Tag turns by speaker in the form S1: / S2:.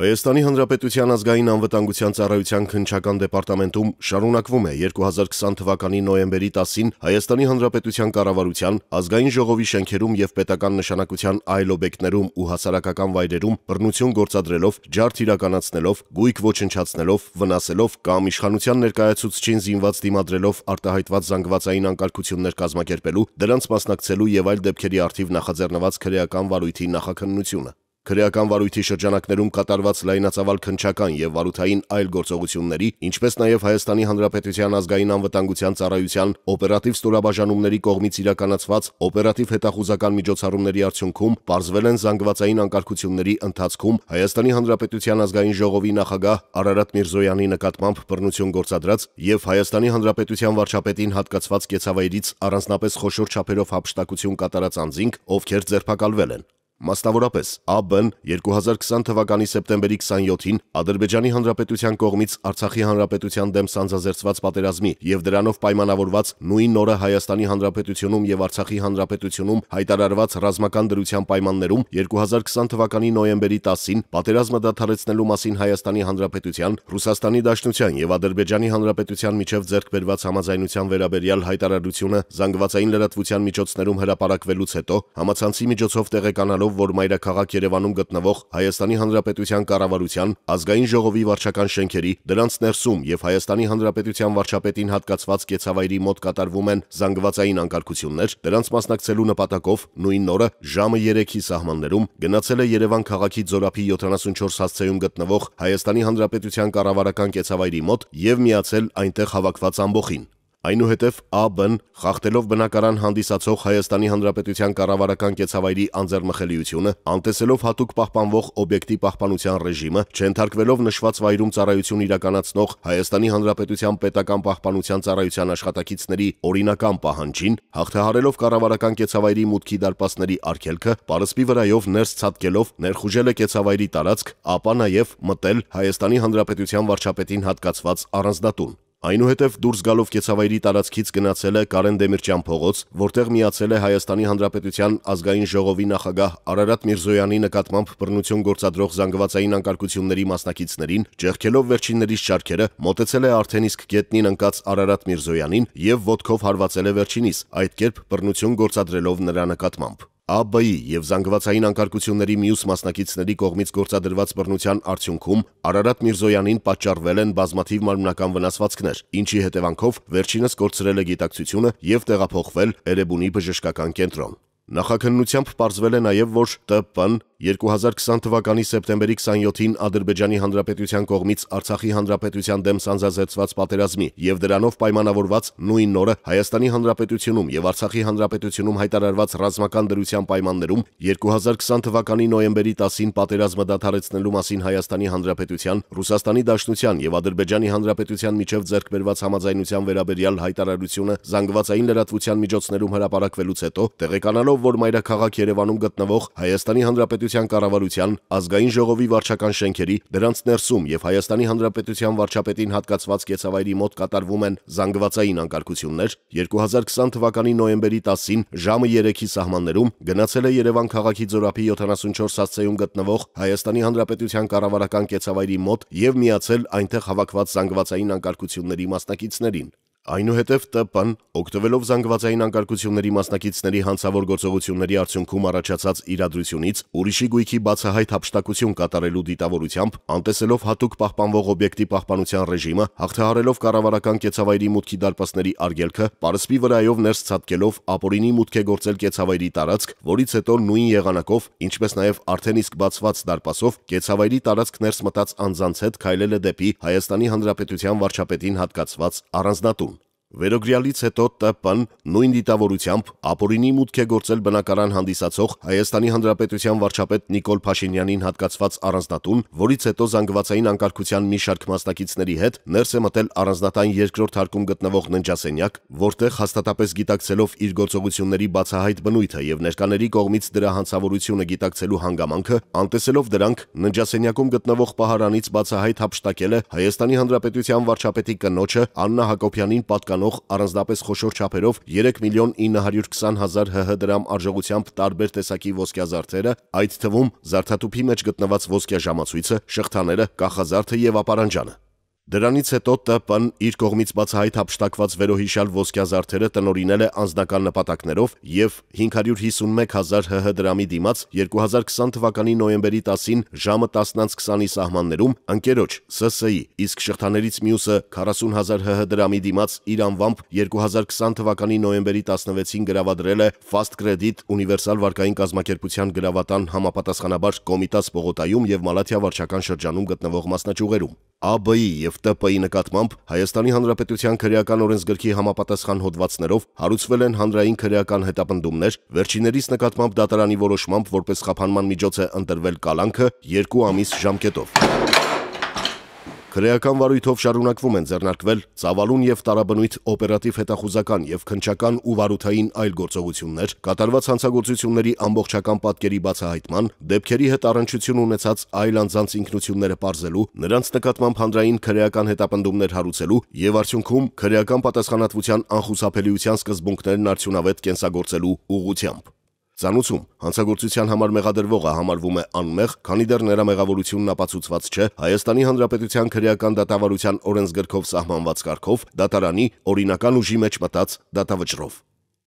S1: Հայաստանի Հանրապետության ազգային անվտանգության ծառայության քնչական դեպարտամենտում շարունակվում է 2020 թվականի նոյեմբերի 10-ին Հայաստանի Հանրապետության կառավարության ազգային ժողովի շենքերում եւ պետական նշանակության այլ օբյեկտներում ու հասարակական վայրերում բռնություն գործադրելով, ջարդ իրականացնելով, գույք ոչնչացնելով, վնասելով կամ իշխանության ներկայացուցչին զինված դիմադրելով արտահայտված զանգվածային անկարգություններ կազմակերպելու, դրանց մասնակցելու եւ այլ դեպքերի արդիվ նախաձեռնված քրեական վարույթի նախաքննությունը։ Քրեական վարույթի շրջանակներում կատարված լայնածավալ քնչական եւ վարութային այլ գործողությունների, ինչպես նաեւ Հայաստանի Հանրապետության ազգային անվտանգության ծառայության օպերատիվ ստորաբաժանումների կողմից իրականացված օպերատիվ հետախուզական միջոցառումների արդյունքում պարզվել են զանգվածային անկարգությունների ընթացքում Հայաստանի Հանրապետության ազգային ժողովի նախագահ Արարատ Միրզոյանի նկատմամբ բռնություն գործադրած եւ Հայաստանի Հանրապետության վարչապետին հատկացված կեցավայրից առանձնապես խոշոր չափերով հապշտակություն կատարած անձինք, ովքեր ձերբակալվել են։ Մասնավորապես, ԱԲ-ն 2020 թվականի սեպտեմբերի 27-ին Ադրբեջանի Հանրապետության կողմից Արցախի Հանրապետության դեմ սանձազերծված պատերազմի եւ դրանով պայմանավորված նույն օրը Հայաստանի Հանրապետությունում եւ Արցախի Հանրապետությունում հայտարարված ռազմական դրության պայմաններում 2020 թվականի նոյեմբերի 10-ին պատերազմը դադարեցնելու մասին Հայաստանի Հանրապետության, Ռուսաստանի Դաշնության եւ Ադրբեջանի Հանրապետության միջև ձեռք բերված համաձայնության վերաբերյալ հայտարարությունը զանգվածային լրատվության միջոցներում հրապարակվելուց հետո համացանցի միջոցով տեղեկանալով պատճառով, որ մայրաքաղաք Երևանում գտնվող Հայաստանի Հանրապետության կառավարության ազգային ժողովի վարչական շենքերի, դրանց ներսում եւ Հայաստանի Հանրապետության վարչապետին հատկացված կեցավայրի մոտ կատարվում են զանգվածային անկարգություններ, դրանց մասնակցելու նպատակով նույն օրը ժամը 3-ի սահմաններում գնացել է Երևան քաղաքի Զորափի 74 հասցեում գտնվող Հայաստանի Հանրապետության կառավարական կեցավայրի մոտ եւ միացել այնտեղ հավաքված ամբոխին։ Այնուհետև ԱԲ-ն, խախտելով բնակարան հանդիսացող Հայաստանի Հանրապետության կառավարական կեցավայրի անձեռմխելիությունը, անտեսելով հատուկ պահպանվող օբյեկտի պահպանության ռեժիմը, չենթարկվելով նշված վայրում ծառայություն իրականացնող Հայաստանի Հանրապետության պետական պահպանության ծառայության աշխատակիցների օրինական պահանջին, հաղթահարելով կառավարական կեցավայրի մուտքի դարպասների արգելքը, Պարսպի վրայով ներս ցատկելով ներխուժել է կեցավայրի տարածք, ապա նաև մտել Հայաստանի Հանրապետության վարչապետին հատկացված առանձնատուն։ Այնուհետև դուրս գալով Կեցավայրի տարածքից գնացել է Կարեն Դեմիրճյան փողոց, որտեղ միացել է Հայաստանի Հանրապետության ազգային ժողովի նախագահ Արարատ Միրզոյանի նկատմամբ բռնություն գործադրող զանգվածային անկարգությունների մասնակիցներին, ճեղքելով վերջիններից շարքերը, մոտեցել է արդեն իսկ գետնին ընկած Արարատ Միրզոյանին եւ ոդկով հարվածել է վերջինիս, այդ կերպ բռնություն գործադրելով նրա նկատմամբ։ ԱԲ-ի եւ զանգվածային անկարգությունների մյուս մասնակիցների կողմից գործադրված բռնության արդյունքում Արարատ Միրզոյանին պատճառվել են բազմաթիվ մարմնական վնասվածքներ, ինչի հետևանքով վերջինս կորցրել է գիտակցությունը եւ տեղափոխվել Էրեբունի բժշկական կենտրոն։ Նախաքննությամբ պարզվել է նաև, որ ՏՊ-ն 2020 թվականի սեպտեմբերի 27-ին Ադրբեջանի Հանրապետության կողմից Արցախի Հանրապետության դեմ սանձազերծված պատերազմի եւ դրանով պայմանավորված նույն օրը Հայաստանի Հանրապետությունում եւ Արցախի Հանրապետությունում հայտարարված ռազմական դրության պայմաններում 2020 թվականի նոյեմբերի 10-ին պատերազմը դադարեցնելու մասին Հայաստանի Հանրապետության, Ռուսաստանի Դաշնության եւ Ադրբեջանի Հանրապետության միջև ձեռք բերված համաձայնության վերաբերյալ հայտարարությունը զանգվածային լրատվության միջոցներում հրապարակվելուց հետո տեղեկանալով պարզումով, որ մայրաքաղաք Երևանում գտնվող Հայաստանի Հանրապետության կառավարության ազգային ժողովի վարչական շենքերի, դրանց ներսում եւ Հայաստանի Հանրապետության վարչապետին հատկացված կեցավայրի մոտ կատարվում են զանգվածային անկարգություններ, 2020 թվականի նոյեմբերի 10-ին ժամը 3-ի սահմաններում գնացել է Երևան քաղաքի Ձորափի 74 հասցեում գտնվող Հայաստանի Հանրապետության կառավարական կեցավայրի մոտ եւ միացել այնտեղ հավաքված զանգվածային անկարգությունների մասնակիցներին։ Այնուհետև ՏՊ-ն, օգտվելով զանգվածային անկարգությունների մասնակիցների հանցավոր գործողությունների արդյունքում առաջացած իրադրությունից, ուրիշի գույքի բացահայտ հափշտակություն կատարելու դիտավորությամբ, անտեսելով հատուկ պահպանվող օբյեկտի պահպանության ռեժիմը, հաղթահարելով կառավարական կեցավայրի մուտքի դարպասների արգելքը, Պարսպի վրայով ներս ցատկելով ապօրինի մուտք է գործել կեցավայրի տարածք, որից հետո նույն եղանակով, ինչպես նաև արդեն իսկ բացված դարպասով կեցավայրի տարածք ներս մտած անձանց հետ քայլել է դեպի Հայաստանի Հանրապետության վարչապետին հատկացված առանձնատուն Վերոգրյալից հետո ՏՊ-ն նույն դիտավորությամբ ապօրինի մուտք է գործել բնակարան հանդիսացող Հայաստանի Հանրապետության վարչապետ Նիկոլ Փաշինյանին հատկացված առանձնատուն, որից հետո զանգվածային անկարգության մի շարք մասնակիցների հետ ներս է մտել առանձնատան երկրորդ հարկում գտնվող ննջասենյակ, որտեղ հաստատապես գիտակցելով իր գործողությունների բացահայտ բնույթը եւ ներկաների կողմից դրա հանցավորությունը գիտակցելու հանգամանքը, անտեսելով դրանք ննջասենյակում գտնվող պահարանից բացահայտ հապշտակել է Հայաստանի Հանրապետության վարչապետի կնոջը Աննա Հակոբյանին պատկանող ստանող առանձնապես խոշոր չափերով 3 միլիոն 920 հազար ՀՀ դրամ արժողությամբ տարբեր տեսակի ոսկյազարդերը, այդ թվում զարդատուփի մեջ գտնված ոսկյաժամացույցը, շղթաները, կախազարդը եւ ապարանջանը։ Դրանից հետո ՏՊ-ն իր կողմից բացահայտ հափշտակված վերոհիշյալ ոսկյա զարդերը տնորինել է անձնական նպատակներով եւ 551000 ՀՀ դրամի դիմաց 2020 թվականի նոյեմբերի 10-ին ժամը 10:20-ի սահմաններում ընկերոջ ՍՍ-ի, իսկ շղթաներից մյուսը 40000 ՀՀ դրամի դիմաց իր անվամբ 2020 թվականի նոյեմբերի 16-ին գրավադրել է Fast Credit Universal վարկային կազմակերպության գրավատան համապատասխանաբար Կոմիտաս Պողոտայում եւ Մալաթիա վարչական շրջանում գտնվող մասնաճյուղերում։ ԱԲ-ի եւ ՀՀԿ-ՀԿՊ-ի նկատմամբ Հայաստանի Հանրապետության քրեական օրենսգրքի համապատասխան հոդվածներով հարուցվել են հանրային քրեական հետապնդումներ, վերջիններիս նկատմամբ դատարանի որոշմամբ որպես խափանման միջոց է ընտրվել կալանքը 2 ամիս ժամկետով։ Քրեական վարույթով շարունակվում են ձեռնարկվել ծավալուն եւ տարաբնույթ օպերատիվ հետախուզական եւ քնչական ու վարութային այլ գործողություններ, կատարված հանցագործությունների ամբողջական պատկերի բացահայտման, դեպքերի հետ առնչություն ունեցած այլ անձանց ինքնությունները պարզելու, նրանց նկատմամբ հանրային քրեական հետապնդումներ հարուցելու եւ արդյունքում քրեական պատասխանատվության անխուսափելիության սկզբունքներն արդյունավետ կենսագործելու ուղղությամբ։ Ցանուցում հանցագործության համար մեղադրվողը համարվում է անմեղ, քանի դեռ նրա մեղավորությունն ապացուցված չէ Հայաստանի Հանրապետության քրեական դատավարության օրենսգրքով սահմանված կարգով դատարանի օրինական ուժի մեջ մտած դատավճռով։